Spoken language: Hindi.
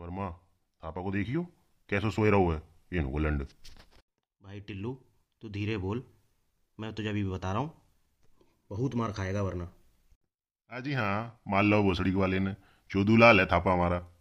वर्मा थापा को देखियो कैसे सोए रहो है ये नो लंड भाई टिल्लू तू धीरे बोल मैं तुझे अभी बता रहा हूँ बहुत मार खाएगा वरना हाँ जी हाँ मान लो भोसड़ी वाले ने लाल है थापा हमारा